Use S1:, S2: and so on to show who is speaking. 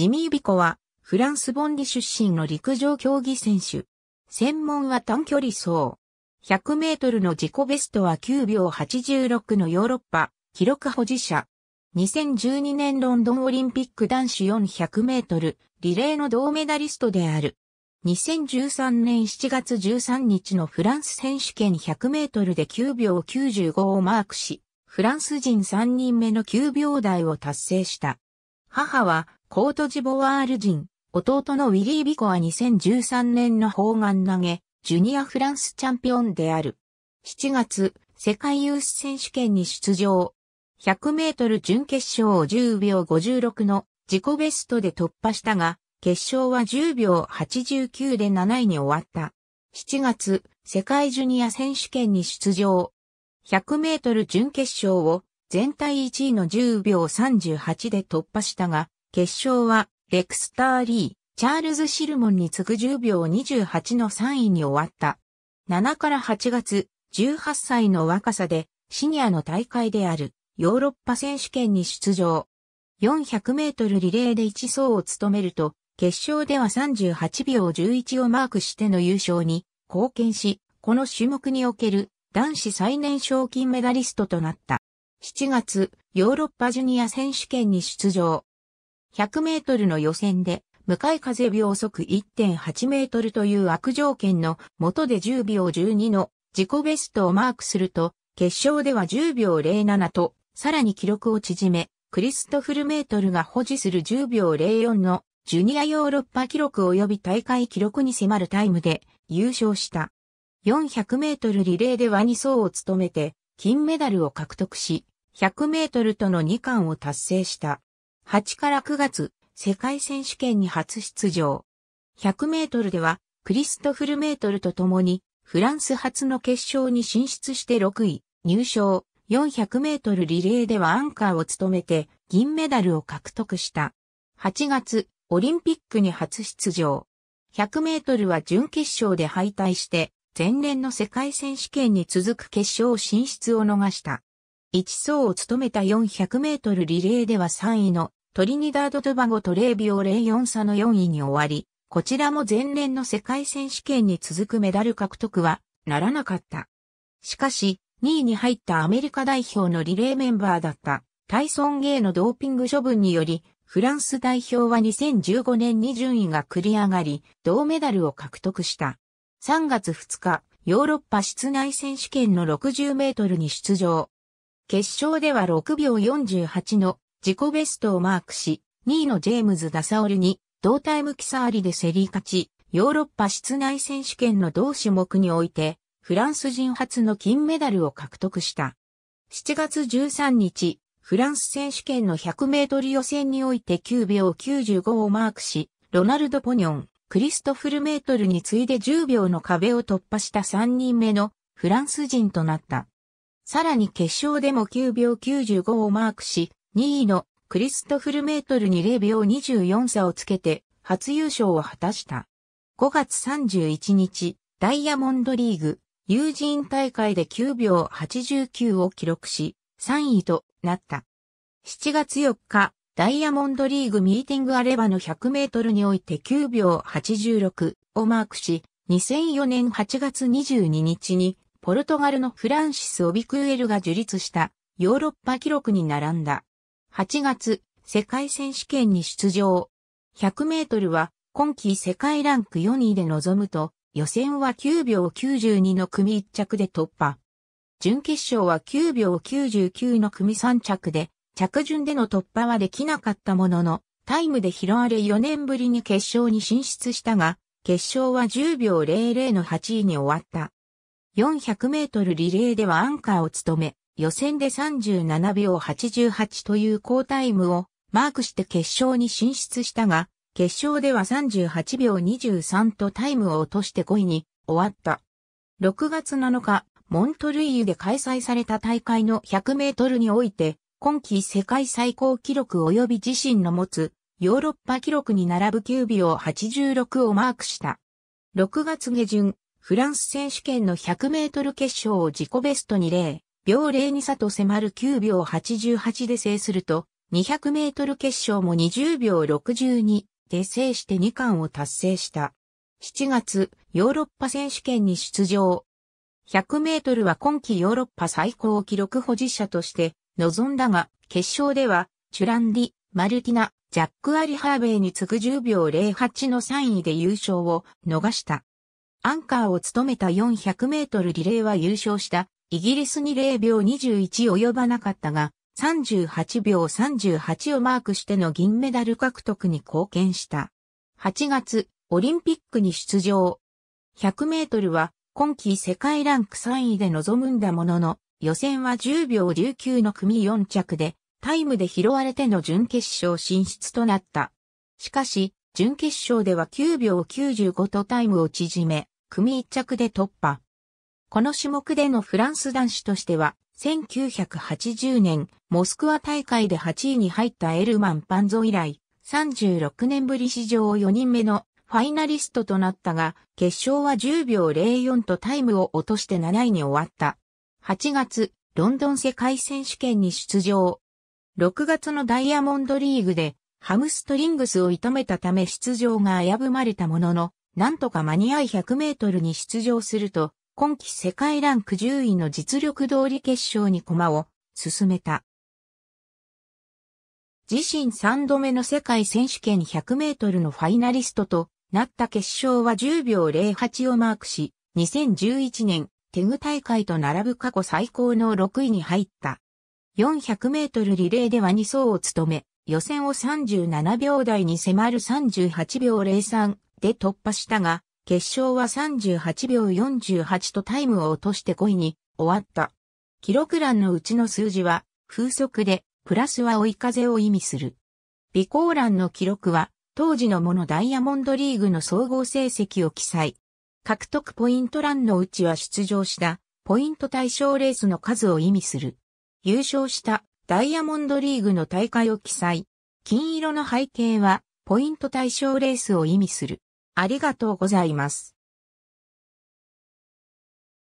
S1: ジミー・ビコは、フランス・ボンディ出身の陸上競技選手。専門は短距離走。100メートルの自己ベストは9秒86のヨーロッパ記録保持者。2012年ロンドンオリンピック男子400メートルリレーの銅メダリストである。2013年7月13日のフランス選手権100メートルで9秒95をマークし、フランス人3人目の9秒台を達成した。母はコートジボワール人、弟のウィリー・ビコは2013年の砲丸投げ、ジュニアフランスチャンピオンである。7月、世界ユース選手権に出場。100メートル準決勝を10秒56の自己ベストで突破したが、決勝は10秒89で7位に終わった。7月、世界ジュニア選手権に出場。100メートル準決勝を全体1位の10秒38で突破したが、決勝は、レクスター・リー、チャールズ・シルモンに次ぐ10秒28の3位に終わった。7から8月、18歳の若さで、シニアの大会である、ヨーロッパ選手権に出場。400メートルリレーで1走を務めると、決勝では38秒11をマークしての優勝に貢献し、この種目における男子最年少金メダリストとなった。7月、ヨーロッパジュニア選手権に出場。100メートルの予選で、向かい風秒速1.8メートルという悪条件の下で10秒12の自己ベストをマークすると、決勝では10秒07と、さらに記録を縮め、クリストフルメートルが保持する10秒04のジュニアヨーロッパ記録及び大会記録に迫るタイムで優勝した。400メートルリレーでは2走を務めて金メダルを獲得し、100メートルとの2冠を達成した。8から9月、世界選手権に初出場。100メートルでは、クリストフルメートルと共に、フランス初の決勝に進出して6位、入賞。400メートルリレーではアンカーを務めて、銀メダルを獲得した。8月、オリンピックに初出場。100メートルは準決勝で敗退して、前年の世界選手権に続く決勝進出を逃した。1走を務めた400メートルリレーでは3位のトリニダード・トバゴとレイ・ヨン差の4位に終わり、こちらも前年の世界選手権に続くメダル獲得はならなかった。しかし、2位に入ったアメリカ代表のリレーメンバーだったタイソン・ゲイのドーピング処分により、フランス代表は2015年に順位が繰り上がり、銅メダルを獲得した。3月2日、ヨーロッパ室内選手権の60メートルに出場。決勝では6秒48の自己ベストをマークし、2位のジェームズ・ダサオルに同タイムキサーリで競り勝ち、ヨーロッパ室内選手権の同種目において、フランス人初の金メダルを獲得した。7月13日、フランス選手権の100メートル予選において9秒95をマークし、ロナルド・ポニョン、クリストフルメートルに次いで10秒の壁を突破した3人目のフランス人となった。さらに決勝でも9秒95をマークし、2位のクリストフルメートルに0秒24差をつけて初優勝を果たした。5月31日、ダイヤモンドリーグ、友人大会で9秒89を記録し、3位となった。7月4日、ダイヤモンドリーグミーティングアレバの100メートルにおいて9秒86をマークし、2004年8月22日にポルトガルのフランシス・オビクエルが樹立したヨーロッパ記録に並んだ。8月、世界選手権に出場。100メートルは今季世界ランク4位で臨むと、予選は9秒92の組1着で突破。準決勝は9秒99の組3着で、着順での突破はできなかったものの、タイムで拾われ4年ぶりに決勝に進出したが、決勝は10秒00の8位に終わった。400メートルリレーではアンカーを務め、予選で37秒88という好タイムをマークして決勝に進出したが、決勝では38秒23とタイムを落として5位に終わった。6月7日、モントルイユで開催された大会の100メートルにおいて、今季世界最高記録及び自身の持つヨーロッパ記録に並ぶ9秒86をマークした。6月下旬、フランス選手権の100メートル決勝を自己ベストに0、秒02差と迫る9秒88で制すると、200メートル決勝も20秒62で制して2冠を達成した。7月、ヨーロッパ選手権に出場。100メートルは今季ヨーロッパ最高記録保持者として臨んだが、決勝では、チュランディ、マルティナ、ジャック・アリハーベイに次ぐ10秒08の3位で優勝を逃した。アンカーを務めた400メートルリレーは優勝したイギリスに0秒21及ばなかったが、38秒38をマークしての銀メダル獲得に貢献した。8月、オリンピックに出場。100メートルは今季世界ランク3位で臨むんだものの、予選は10秒19の組4着で、タイムで拾われての準決勝進出となった。しかし、準決勝では9秒95とタイムを縮め、組1着で突破。この種目でのフランス男子としては、1980年、モスクワ大会で8位に入ったエルマン・パンゾ以来、36年ぶり史上4人目のファイナリストとなったが、決勝は10秒04とタイムを落として7位に終わった。8月、ロンドン世界選手権に出場。6月のダイヤモンドリーグで、ハムストリングスを痛めたため出場が危ぶまれたものの、なんとか間に合い100メートルに出場すると、今季世界ランク10位の実力通り決勝に駒を進めた。自身3度目の世界選手権100メートルのファイナリストとなった決勝は10秒08をマークし、2011年テグ大会と並ぶ過去最高の6位に入った。400メートルリレーでは2走を務め、予選を37秒台に迫る38秒03で突破したが、決勝は38秒48とタイムを落として5位に終わった。記録欄のうちの数字は風速で、プラスは追い風を意味する。備考欄の記録は、当時のものダイヤモンドリーグの総合成績を記載。獲得ポイント欄のうちは出場した、ポイント対象レースの数を意味する。優勝したダイヤモンドリーグの大会を記載。金色の背景は、ポイント対象レースを意味する。ありがとうございます。